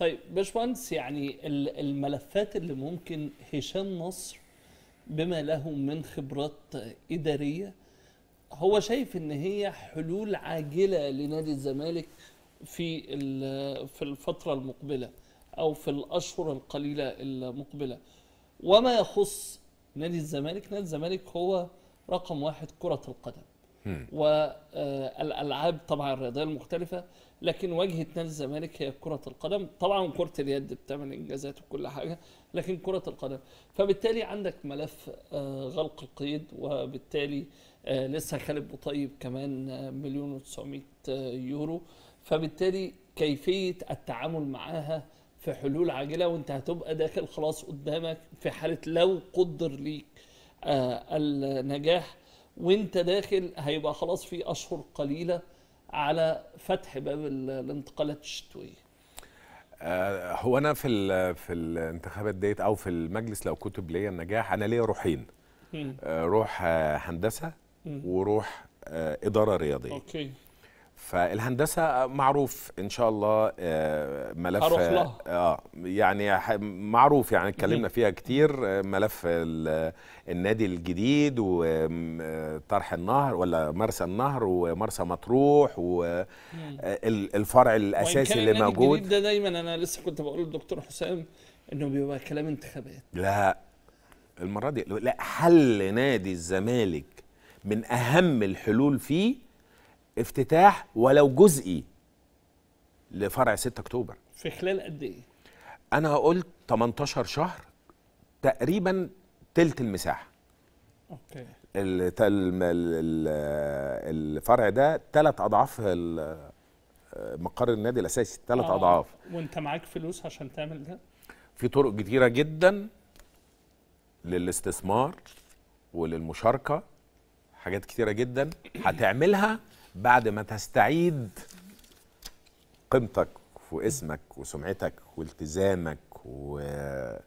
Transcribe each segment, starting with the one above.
طيب باشمهندس يعني الملفات اللي ممكن هشام نصر بما له من خبرات إدارية هو شايف إن هي حلول عاجلة لنادي الزمالك في في الفترة المقبلة أو في الأشهر القليلة المقبلة وما يخص نادي الزمالك نادي الزمالك هو رقم واحد كرة القدم والالعاب آه، طبعا الرياضيه المختلفه لكن وجهه نادي الزمالك هي كره القدم طبعا كره اليد بتعمل انجازات وكل حاجه لكن كره القدم فبالتالي عندك ملف آه، غلق القيد وبالتالي آه، لسه خالد بطيب كمان مليون و900 يورو فبالتالي كيفيه التعامل معاها في حلول عاجله وانت هتبقى داخل خلاص قدامك في حاله لو قدر ليك النجاح وانت داخل هيبقى خلاص في اشهر قليله على فتح باب الانتقالات الشتويه آه، هو انا في في الانتخابات ديت او في المجلس لو كتب ليا النجاح انا ليا روحين آه، روح آه، هندسه وروح اداره رياضيه أوكي. فالهندسه معروف ان شاء الله آه، ملف اه يعني معروف يعني اتكلمنا فيها كتير آه، ملف النادي الجديد وطرح آه، النهر ولا مرسى النهر ومرسى مطروح والفرع الاساسي اللي موجود ده دايما انا لسه كنت بقول للدكتور حسام انه بيبقى كلام انتخابات لا المره دي لا حل نادي الزمالك من اهم الحلول فيه افتتاح ولو جزئي لفرع 6 اكتوبر في خلال قد ايه انا قلت 18 شهر تقريبا تلت المساحه اوكي الفرع ده ثلاث اضعاف مقر النادي الاساسي ثلاث آه اضعاف وانت معاك فلوس عشان تعمل ده في طرق كتيره جدا للاستثمار وللمشاركه حاجات كتيره جدا هتعملها بعد ما تستعيد قيمتك واسمك وسمعتك والتزامك وان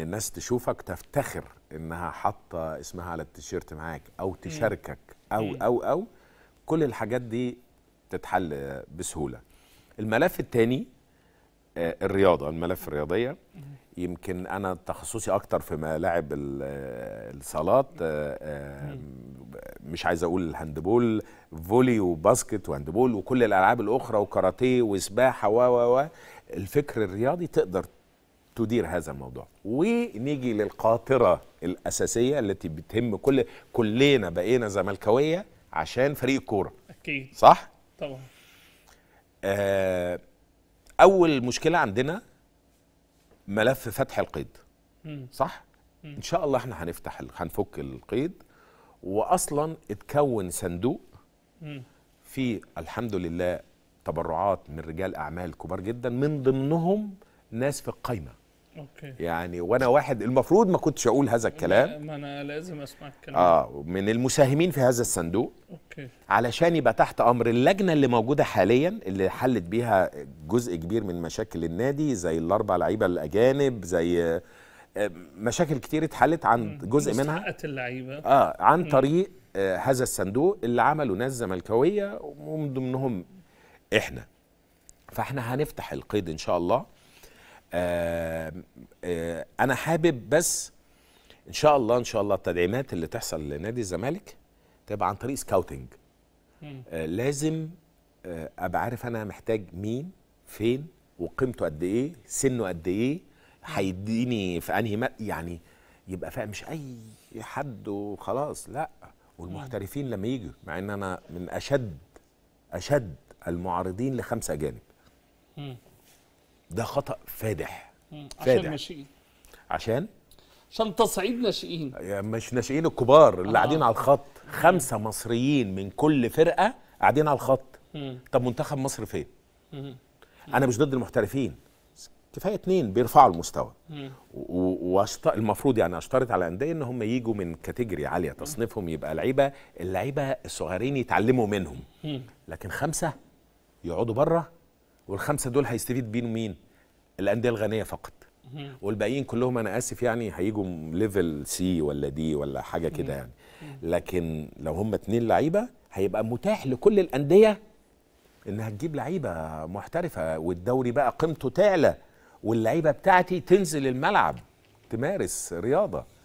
الناس تشوفك تفتخر انها حاطه اسمها على التيشيرت معاك او تشاركك او او او كل الحاجات دي تتحل بسهوله الملف الثاني آه، الرياضه الملف الرياضيه يمكن انا تخصصي اكتر في ملاعب آه، الصالات آه، مش عايز اقول الهاندبول فولي وباسكت وهاندبول وكل الالعاب الاخرى وكاراتيه وسباحه و و و الفكر الرياضي تقدر تدير هذا الموضوع ونيجي للقاطره الاساسيه التي بتهم كل كلنا بقينا زملكاويه عشان فريق الكوره اكيد صح طبعا آه اول مشكله عندنا ملف فتح القيد صح ان شاء الله احنا هنفتح هنفك القيد واصلا اتكون صندوق فيه الحمد لله تبرعات من رجال اعمال كبار جدا من ضمنهم ناس في القايمه أوكي. يعني وانا واحد المفروض ما كنتش اقول هذا الكلام ما انا لازم اسمع الكلام اه من المساهمين في هذا الصندوق اوكي علشان يبقى تحت امر اللجنه اللي موجوده حاليا اللي حلت بيها جزء كبير من مشاكل النادي زي الاربع لعيبه الاجانب زي مشاكل كتير اتحلت عن جزء منها اللعيبه اه عن طريق آه هذا الصندوق اللي عمله ناس زملكاويه ومن ضمنهم احنا فاحنا هنفتح القيد ان شاء الله آه آه انا حابب بس ان شاء الله ان شاء الله التدعيمات اللي تحصل لنادي الزمالك تبقى عن طريق سكاوتنج آه لازم آه ابقى عارف انا محتاج مين فين وقيمته قد ايه سنه قد ايه هيديني في انهي يعني يبقى فاهم مش اي حد وخلاص لا والمحترفين لما يجوا مع ان انا من اشد اشد المعارضين لخمسه اجانب ده خطا فادح فادح عشان ناشئين عشان عشان تصعيد ناشئين مش ناشئين الكبار اللي آه. قاعدين على الخط خمسه مصريين من كل فرقه قاعدين على الخط طب منتخب مصر فين انا مش ضد المحترفين كفايه اثنين بيرفعوا المستوى والمفروض يعني اشترط على الانديه ان هم يجوا من كاتيجوري عاليه تصنيفهم يبقى لعيبه اللعيبه الصغيرين يتعلموا منهم لكن خمسه يقعدوا بره والخمسه دول هيستفيد بيهم مين؟ الانديه الغنيه فقط والباقيين كلهم انا اسف يعني هيجوا ليفل سي ولا دي ولا حاجه كده يعني لكن لو هم اثنين لعيبه هيبقى متاح لكل الانديه انها تجيب لعيبه محترفه والدوري بقى قيمته تعلى واللعيبه بتاعتي تنزل الملعب تمارس رياضه